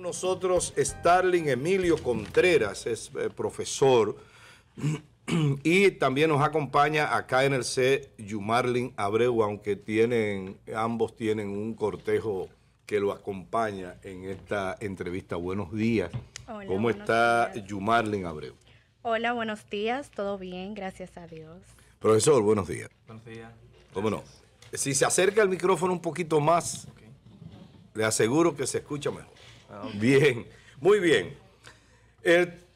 nosotros Starling Emilio Contreras, es eh, profesor, y también nos acompaña acá en el C Yumarlin Abreu, aunque tienen, ambos tienen un cortejo que lo acompaña en esta entrevista. Buenos días. ¿Cómo está Yumarlin Abreu? Hola, buenos días, todo bien, gracias a Dios. Profesor, buenos días. Buenos días. ¿Cómo no? Si se acerca el micrófono un poquito más, le aseguro que se escucha mejor. Ah, bien, muy bien.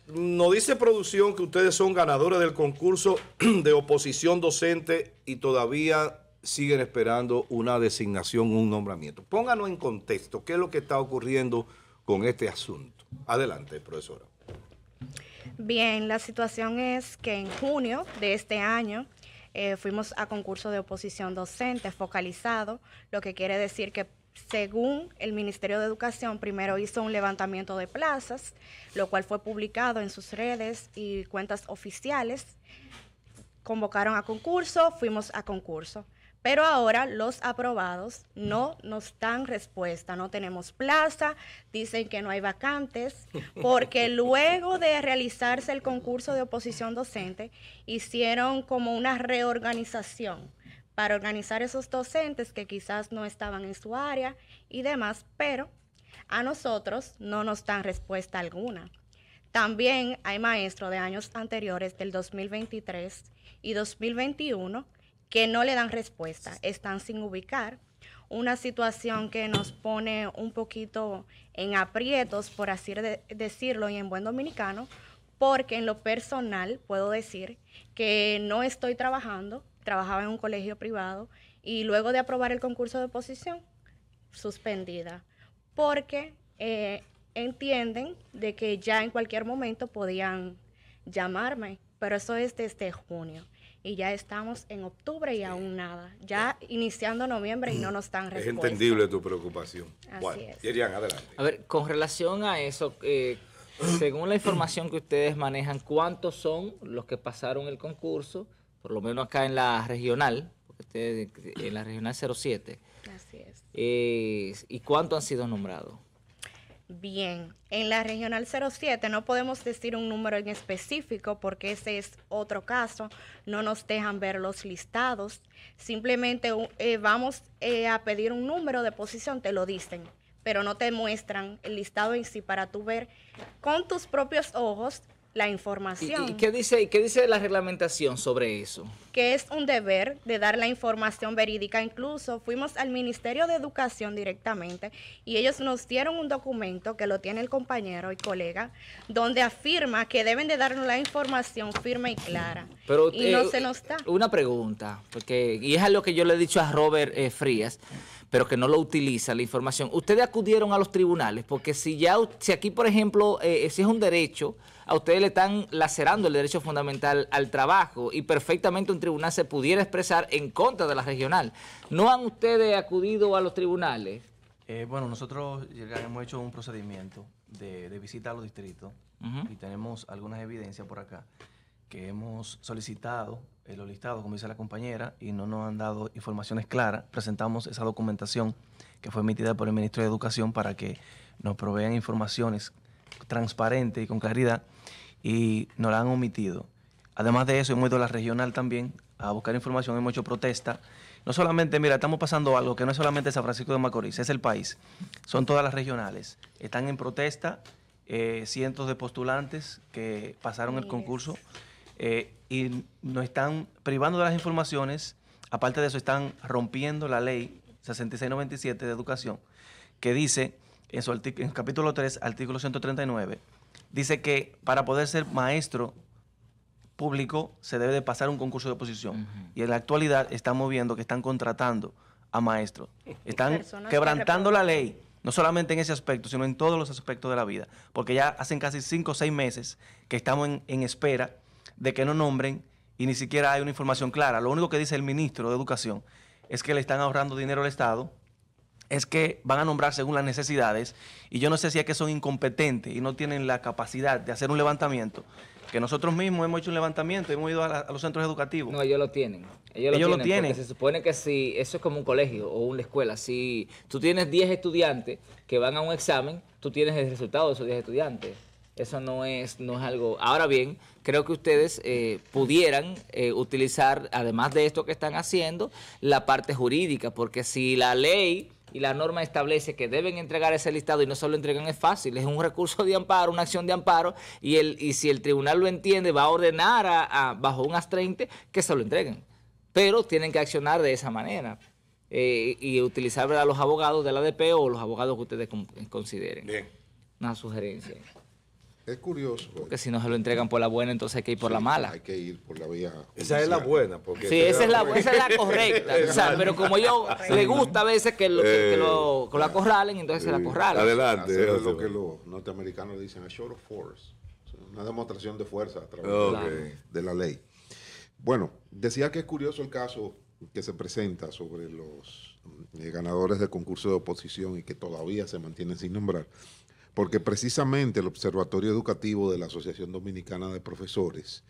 nos dice producción que ustedes son ganadores del concurso de oposición docente y todavía siguen esperando una designación, un nombramiento. Pónganos en contexto qué es lo que está ocurriendo con este asunto. Adelante, profesora. Bien, la situación es que en junio de este año eh, fuimos a concurso de oposición docente focalizado, lo que quiere decir que según el Ministerio de Educación, primero hizo un levantamiento de plazas, lo cual fue publicado en sus redes y cuentas oficiales. Convocaron a concurso, fuimos a concurso. Pero ahora los aprobados no nos dan respuesta, no tenemos plaza, dicen que no hay vacantes, porque luego de realizarse el concurso de oposición docente, hicieron como una reorganización para organizar esos docentes que quizás no estaban en su área y demás, pero a nosotros no nos dan respuesta alguna. También hay maestros de años anteriores del 2023 y 2021 que no le dan respuesta, están sin ubicar. Una situación que nos pone un poquito en aprietos, por así decirlo, y en buen dominicano, porque en lo personal puedo decir que no estoy trabajando trabajaba en un colegio privado y luego de aprobar el concurso de oposición, suspendida, porque eh, entienden de que ya en cualquier momento podían llamarme, pero eso es desde junio y ya estamos en octubre y aún nada, ya iniciando noviembre y no nos están respondiendo. Es entendible tu preocupación. Así es. adelante. A ver, con relación a eso, eh, según la información que ustedes manejan, ¿cuántos son los que pasaron el concurso? por lo menos acá en la regional, porque este en la regional 07. Así es. Eh, ¿Y cuánto han sido nombrados? Bien, en la regional 07 no podemos decir un número en específico porque ese es otro caso, no nos dejan ver los listados, simplemente eh, vamos eh, a pedir un número de posición, te lo dicen, pero no te muestran el listado en sí para tú ver con tus propios ojos la información. ¿Y, qué dice, y qué dice la reglamentación sobre eso? Que es un deber de dar la información verídica. Incluso fuimos al Ministerio de Educación directamente y ellos nos dieron un documento que lo tiene el compañero y colega, donde afirma que deben de darnos la información firme y clara. Pero, y no eh, se nos da. Una pregunta, porque, y es a lo que yo le he dicho a Robert eh, Frías pero que no lo utiliza la información. Ustedes acudieron a los tribunales, porque si ya, si aquí, por ejemplo, eh, si es un derecho, a ustedes le están lacerando el derecho fundamental al trabajo y perfectamente un tribunal se pudiera expresar en contra de la regional. ¿No han ustedes acudido a los tribunales? Eh, bueno, nosotros hemos hecho un procedimiento de, de visita a los distritos y tenemos algunas evidencias por acá que hemos solicitado eh, los listados, como dice la compañera, y no nos han dado informaciones claras. Presentamos esa documentación que fue emitida por el ministro de Educación para que nos provean informaciones transparentes y con claridad, y nos la han omitido. Además de eso, hemos ido a la regional también a buscar información, hemos hecho protesta. No solamente, mira, estamos pasando algo que no es solamente San Francisco de Macorís, es el país. Son todas las regionales. Están en protesta eh, cientos de postulantes que pasaron el concurso. Eh, y nos están privando de las informaciones. Aparte de eso, están rompiendo la ley 6697 de educación, que dice, en su en capítulo 3, artículo 139, dice que para poder ser maestro público se debe de pasar un concurso de oposición. Y en la actualidad estamos viendo que están contratando a maestros. Eh, eh, están quebrantando la ley, no solamente en ese aspecto, sino en todos los aspectos de la vida. Porque ya hacen casi cinco o seis meses que estamos en espera de que no nombren y ni siquiera hay una información clara. Lo único que dice el ministro de Educación es que le están ahorrando dinero al Estado, es que van a nombrar según las necesidades, y yo no sé si es que son incompetentes y no tienen la capacidad de hacer un levantamiento, que nosotros mismos hemos hecho un levantamiento, hemos ido a, los centros educativos. No, ellos lo tienen. Ellos, lo tienen. se supone que si eso es como un colegio o una escuela, si tú tienes 10 estudiantes que van a un examen, tú tienes el resultado de esos 10 estudiantes. Eso no es, no es algo. Ahora bien, creo que ustedes eh, pudieran eh, utilizar, además de esto que están haciendo, la parte jurídica, porque si la ley y la norma establece que deben entregar ese listado y no se lo entregan es fácil, es un recurso de amparo, una acción de amparo, y, el, y si el tribunal lo entiende, va a ordenar a, bajo un AS-30 que se lo entreguen. Pero tienen que accionar de esa manera. Eh, y utilizar a los abogados de la ADP o los abogados que ustedes consideren. Bien. Una sugerencia. Es curioso. Pues. Porque si no se lo entregan por la buena, entonces hay que ir por la mala. Hay que ir por la vía. Esa es la buena. Porque sí, esa es la, correcta. pero como yo le gusta a veces que lo, que, acorralen, entonces se la acorralan. Adelante. es lo que los norteamericanos dicen, a short of force. Una demostración de fuerza a través de la ley. Bueno, decía que es curioso el caso que se presenta sobre los eh, ganadores de concurso de oposición y que todavía se mantienen sin nombrar porque precisamente el Observatorio Educativo de la Asociación Dominicana de Profesores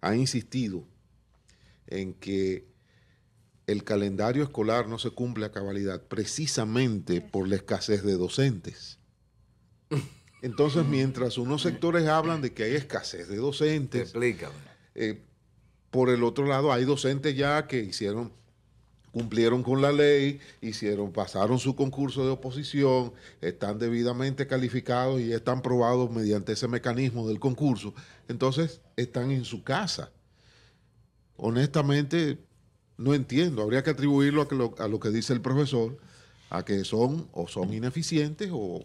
ha insistido en que el calendario escolar no se cumple a cabalidad precisamente por la escasez de docentes. Entonces, mientras unos sectores hablan de que hay escasez de docentes, eh, por el otro lado, hay docentes ya que hicieron cumplieron con la ley, hicieron, pasaron su concurso de oposición, están debidamente calificados y están probados mediante ese mecanismo del concurso. Entonces, están en su casa. Honestamente, no entiendo. Habría que atribuirlo a, lo, a lo, que dice el profesor, a que son o son ineficientes o,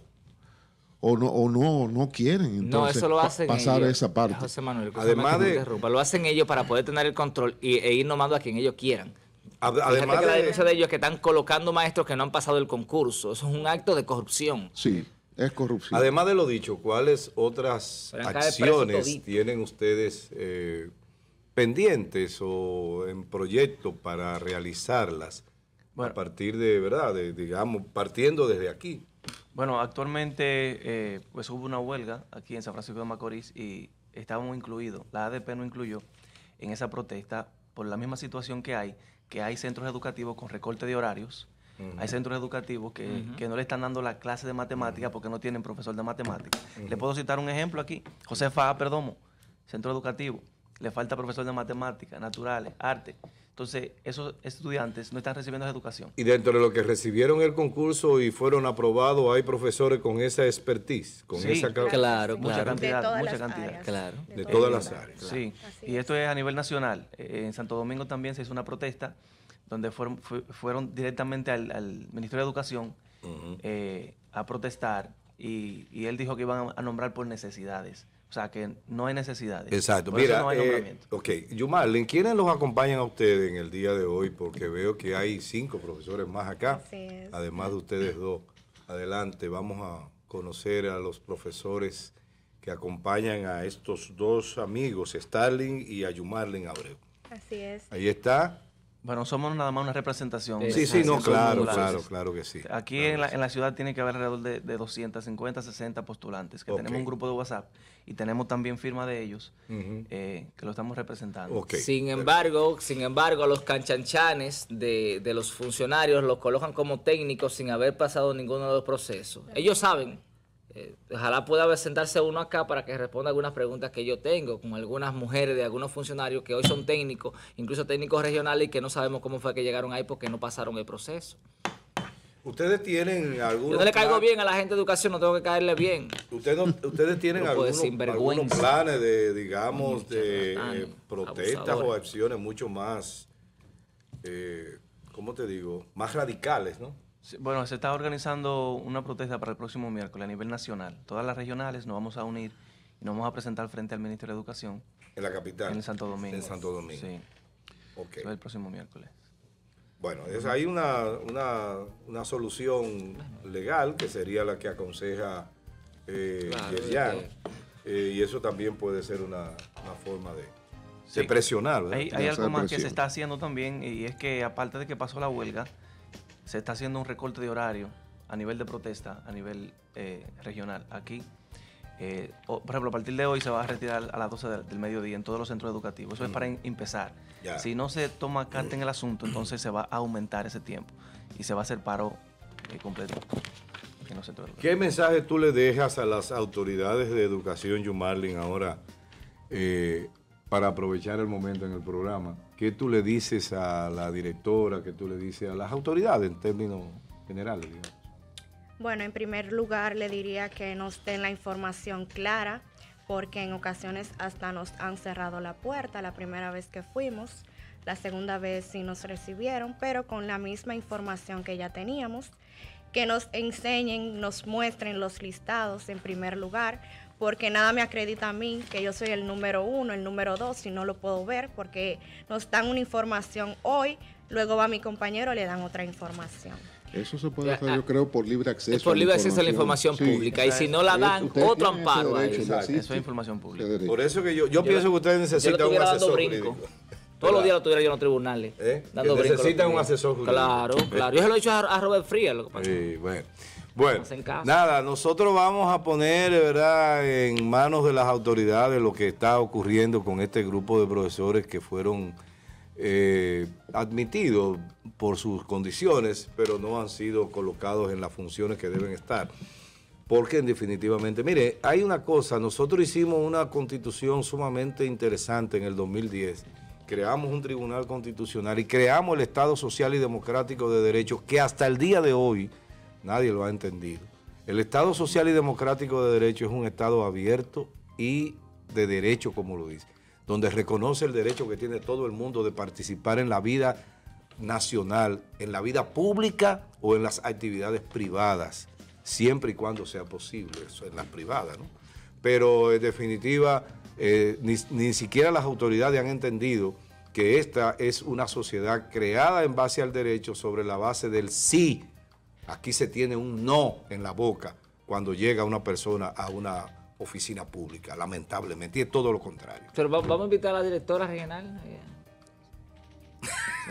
o no, o no, no quieren entonces, pasar esa parte. Además de... Lo hacen ellos para poder tener el control e ir nomando a quien ellos quieran. Además que la denuncia de ellos es que están colocando maestros que no han pasado el concurso. Eso es un acto de corrupción. Sí, es corrupción. Además de lo dicho, ¿cuáles otras acciones tienen ustedes eh, pendientes o en proyecto para realizarlas? a partir de, ¿verdad? digamos, partiendo desde aquí. Bueno, actualmente eh, pues hubo una huelga aquí en San Francisco de Macorís y estábamos incluidos, la ADP no incluyó en esa protesta por la misma situación que hay que hay centros educativos con recorte de horarios. Hay centros educativos que, no le están dando la clase de matemática porque no tienen profesor de matemática. Le puedo citar un ejemplo aquí. José Fa, Perdomo, centro educativo. Le falta profesor de matemáticas, naturales, arte. Entonces, esos estudiantes no están recibiendo esa educación. Y dentro de lo que recibieron el concurso y fueron aprobados, hay profesores con esa expertise, con esa claro, claro, mucha cantidad, mucha cantidad. claro. De, todas, las áreas. Sí, y esto es a nivel nacional. Eh, en Santo Domingo también se hizo una protesta donde fueron, fueron directamente al, Ministerio de Educación eh, a protestar y, y él dijo que iban a nombrar por necesidades. O sea, que no hay necesidad. Exacto. Mira, no hay eh, ok. Yumarlin, ¿quiénes los acompañan a ustedes en el día de hoy? Porque veo que hay cinco profesores más acá, además de ustedes dos. Adelante, vamos a conocer a los profesores que acompañan a estos dos amigos, Starling y a Yumarlin Abreu. Así es. Ahí está bueno, somos nada más una representación. Sí, sí, no, claro, claro, claro que sí. Aquí en, la, en la ciudad tiene que haber alrededor de, de 250, 60 postulantes, que tenemos un grupo de WhatsApp y tenemos también firma de ellos, eh, que lo estamos representando. Sin embargo, sin embargo, los canchanchanes de, de los funcionarios los colocan como técnicos sin haber pasado ninguno de los procesos. Ellos saben eh, ojalá pueda sentarse uno acá para que responda algunas preguntas que yo tengo con algunas mujeres de algunos funcionarios que hoy son técnicos, incluso técnicos regionales y que no sabemos cómo fue que llegaron ahí porque no pasaron el proceso. Ustedes tienen algunos... Yo no le caigo bien a la gente de educación, no tengo que caerle bien. Ustedes, tienen algunos, planes de, digamos, de protestas o acciones mucho más, eh, ¿cómo te digo? Más radicales, ¿no? bueno, se está organizando una protesta para el próximo miércoles a nivel nacional. Todas las regionales nos vamos a unir y nos vamos a presentar frente al Ministro de Educación. En la capital. En Santo Domingo. En Santo Domingo. Sí. Okay. El próximo miércoles. Bueno, hay una, solución legal que sería la que aconseja eh, eh y eso también puede ser una, forma de, presionar. Hay, algo más que se está haciendo también y es que aparte de que pasó la huelga, se está haciendo un recorte de horario a nivel de protesta, a nivel eh, regional. Aquí, eh, por ejemplo, a partir de hoy se va a retirar a las 12 del, mediodía en todos los centros educativos. Eso es mm. para em, empezar. Si no se toma carta en el asunto, entonces se va a aumentar ese tiempo y se va a hacer paro eh, completo. En los centros educativos. ¿Qué mensaje tú le dejas a las autoridades de educación, Jumarlin, ahora para aprovechar el momento en el programa, ¿qué tú le dices a la directora, qué tú le dices a las autoridades en términos generales? Bueno, en primer lugar le diría que nos den la información clara, porque en ocasiones hasta nos han cerrado la puerta la primera vez que fuimos, la segunda vez sí nos recibieron, pero con la misma información que ya teníamos, que nos enseñen, nos muestren los listados en primer lugar, porque nada me acredita a mí que yo soy el número uno, el número dos, si no lo puedo ver porque nos dan una información hoy, luego va mi compañero y le dan otra información. Eso se puede hacer, yo creo, por libre acceso. Es por libre acceso a la información pública. Y si no la dan, otro amparo. Derecho, eso es información pública. Por eso que yo, yo, pienso que ustedes necesitan un asesor jurídico. Todos los días lo tuviera yo en los tribunales. ¿Eh? necesitan un asesor jurídico. Claro, claro. Yo se lo he dicho a, Robert Frías, lo que pasa. Sí, bueno. Bueno, nada, nosotros vamos a poner ¿verdad? en manos de las autoridades lo que está ocurriendo con este grupo de profesores que fueron eh, admitidos por sus condiciones, pero no han sido colocados en las funciones que deben estar. Porque definitivamente, mire, hay una cosa, nosotros hicimos una constitución sumamente interesante en el 2010 creamos un tribunal constitucional y creamos el Estado Social y Democrático de Derecho que hasta el día de hoy Nadie lo ha entendido. El Estado social y democrático de derecho es un Estado abierto y de derecho, como lo dice, donde reconoce el derecho que tiene todo el mundo de participar en la vida nacional, en la vida pública o en las actividades privadas, siempre y cuando sea posible, eso en las privadas, ¿no? Pero en definitiva, eh, ni, ni siquiera las autoridades han entendido que esta es una sociedad creada en base al derecho sobre la base del sí Aquí se tiene un no en la boca cuando llega una persona a una oficina pública, lamentablemente, y es todo lo contrario. Pero vamos a invitar a la directora regional. Eh.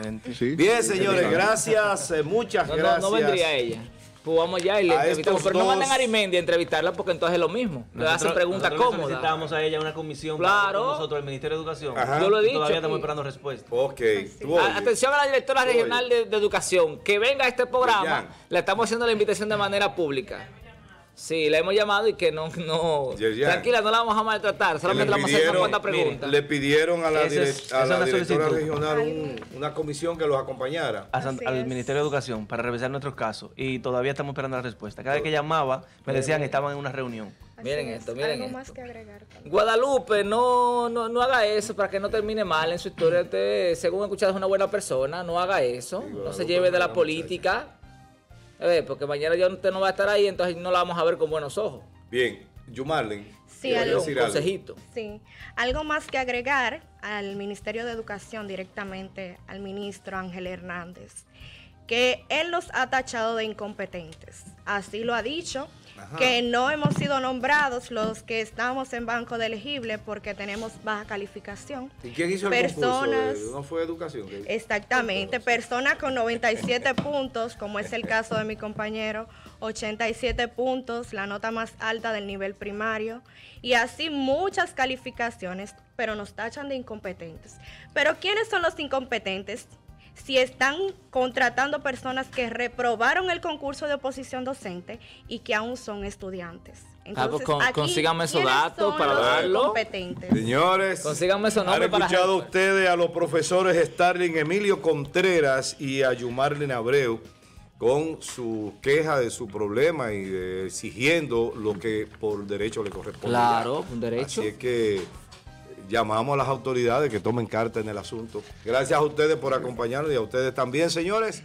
Bien, señores, gracias, eh, muchas gracias. no vendría ella. Pues vamos ya y le entrevistamos. Pero no manden a Arimendi a entrevistarla porque entonces es lo mismo. le hacen preguntas cómodas. Necesitamos a ella una comisión claro. nosotros, el Ministerio de Educación. Yo lo he dicho. Todavía estamos esperando respuesta. Ok. atención a la directora regional de, Educación. Que venga a este programa. le estamos haciendo la invitación de manera pública. Sí, la hemos llamado y que no, no tranquila, no la vamos a maltratar, solamente la vamos a hacer una preguntas. Le pidieron a la, regional una comisión que los acompañara. al Ministerio de Educación para revisar nuestros casos y todavía estamos esperando la respuesta. Cada vez que llamaba me decían que estaban en una reunión. miren esto, miren esto. Más que agregar, Guadalupe, no, no, no haga eso para que no termine mal en su historia. Según según escuchado es una buena persona, no haga eso, no se lleve de la política porque mañana ya usted no va a estar ahí, entonces no la vamos a ver con buenos ojos. Bien, Yumarlen, sí, algo, consejito. Sí, algo más que agregar al Ministerio de Educación directamente, al ministro Ángel Hernández, que él los ha tachado de incompetentes. Así lo ha dicho que no hemos sido nombrados los que estamos en banco de elegible porque tenemos baja calificación. ¿Y quién hizo personas, el ¿No fue educación? Exactamente, personas con 97 puntos, como es el caso de mi compañero, 87 puntos, la nota más alta del nivel primario, y así muchas calificaciones, pero nos tachan de incompetentes. ¿Pero quiénes son los incompetentes? si están contratando personas que reprobaron el concurso de oposición docente y que aún son estudiantes. Ah, pues Entonces, ah, consíganme esos datos para darlo. Señores, Han escuchado ustedes a los profesores Starling Emilio Contreras y a Yumarlin Abreu con su queja de su problema y exigiendo lo que por derecho le corresponde. Claro, un derecho. Así es que llamamos a las autoridades que tomen carta en el asunto. Gracias a ustedes por acompañarnos y a ustedes también, señores.